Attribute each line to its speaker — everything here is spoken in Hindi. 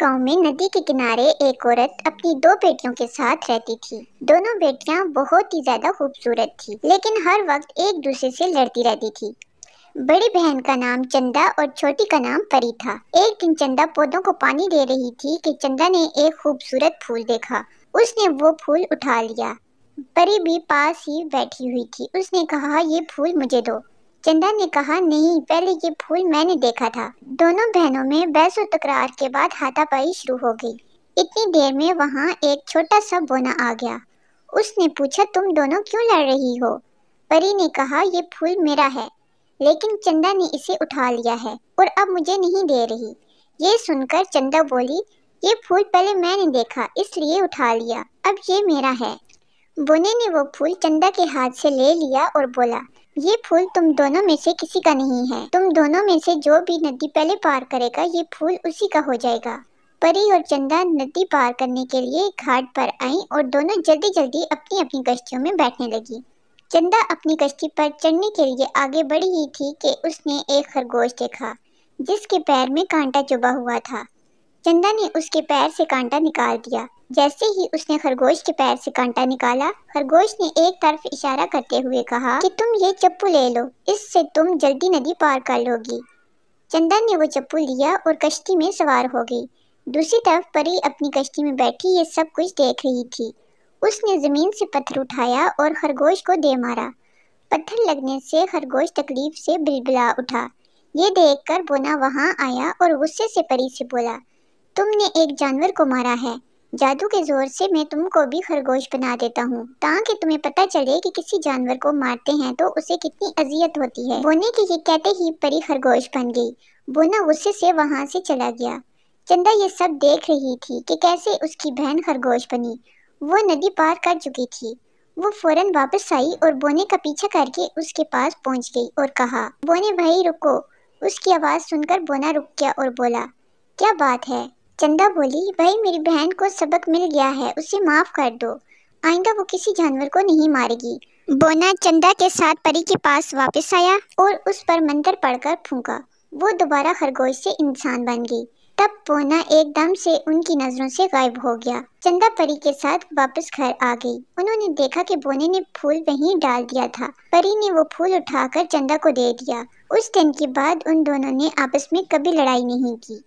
Speaker 1: गांव में नदी के किनारे एक औरत अपनी दो बेटियों के साथ रहती थी दोनों बेटियां बहुत ही ज्यादा खूबसूरत थी लेकिन हर वक्त एक दूसरे से लड़ती रहती थी बड़ी बहन का नाम चंदा और छोटी का नाम परी था एक दिन चंदा पौधों को पानी दे रही थी कि चंदा ने एक खूबसूरत फूल देखा उसने वो फूल उठा लिया परी भी पास ही बैठी हुई थी उसने कहा ये फूल मुझे दो चंदा ने कहा नहीं पहले ये फूल मैंने देखा था दोनों बहनों में बहस और तकरार के बाद हाथापाई शुरू हो गई इतनी देर में वहाँ एक छोटा सा बोना आ गया उसने पूछा तुम दोनों क्यों लड़ रही हो परी ने कहा ये फूल मेरा है लेकिन चंदा ने इसे उठा लिया है और अब मुझे नहीं दे रही ये सुनकर चंदा बोली ये फूल पहले मैंने देखा इसलिए उठा लिया अब ये मेरा है बोने ने वो फूल चंदा के हाथ से ले लिया और बोला ये फूल तुम दोनों में से किसी का नहीं है तुम दोनों में से जो भी नदी पहले पार करेगा ये फूल उसी का हो जाएगा परी और चंदा नदी पार करने के लिए घाट पर आई और दोनों जल्दी जल्दी अपनी अपनी कश्तियों में बैठने लगी चंदा अपनी कश्ती पर चढ़ने के लिए आगे बढ़ी ही थी कि उसने एक खरगोश देखा जिसके पैर में कांटा चुबा हुआ था चंदा ने उसके पैर से कांटा निकाल दिया जैसे ही उसने खरगोश के पैर से कांटा निकाला खरगोश ने एक तरफ इशारा करते हुए कहा कि तुम ये चप्पू ले लो इससे तुम जल्दी नदी पार कर लोगी चंदा ने वो चप्पू लिया और कश्ती में सवार हो गई दूसरी तरफ परी अपनी कश्ती में बैठी ये सब कुछ देख रही थी उसने ज़मीन से पत्थर उठाया और खरगोश को दे मारा पत्थर लगने से खरगोश तकलीफ से बिलबिला उठा ये देखकर बोना वहाँ आया और गुस्से से परी से बोला तुमने एक जानवर को मारा है जादू के जोर से मैं तुमको भी खरगोश बना देता हूँ ताकि तुम्हें पता चले कि किसी जानवर को मारते हैं तो उसे कितनी अजियत होती है बोने की ये कहते ही परी खरगोश बन गई बोना गुस्से से वहाँ से चला गया चंदा ये सब देख रही थी कि कैसे उसकी बहन खरगोश बनी वो नदी पार कर चुकी थी वो फौरन वापस आई और बोने का पीछा करके उसके पास पहुंच गई और कहा बोने भाई रुको उसकी आवाज़ सुनकर बोना रुक गया और बोला क्या बात है चंदा बोली भाई मेरी बहन को सबक मिल गया है उसे माफ़ कर दो आइंदा वो किसी जानवर को नहीं मारेगी बोना चंदा के साथ परी के पास वापस आया और उस पर मंत्र पढ़कर फूंका वो दोबारा खरगोश से इंसान बन गई तब बोना एकदम से उनकी नज़रों से गायब हो गया चंदा परी के साथ वापस घर आ गई उन्होंने देखा कि बोने ने फूल वहीं डाल दिया था परी ने वो फूल उठाकर चंदा को दे दिया उस दिन के बाद उन दोनों ने आपस में कभी लड़ाई नहीं की